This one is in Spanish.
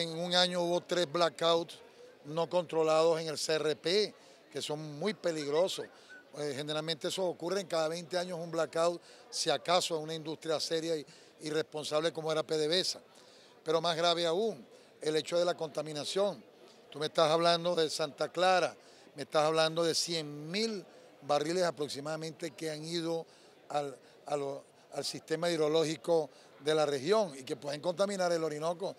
En un año hubo tres blackouts no controlados en el CRP, que son muy peligrosos. Eh, generalmente eso ocurre en cada 20 años un blackout, si acaso en una industria seria y, responsable como era PDVSA. Pero más grave aún, el hecho de la contaminación. Tú me estás hablando de Santa Clara, me estás hablando de 100 mil barriles aproximadamente que han ido al sistema hidrológico de la región y que pueden contaminar el Orinoco.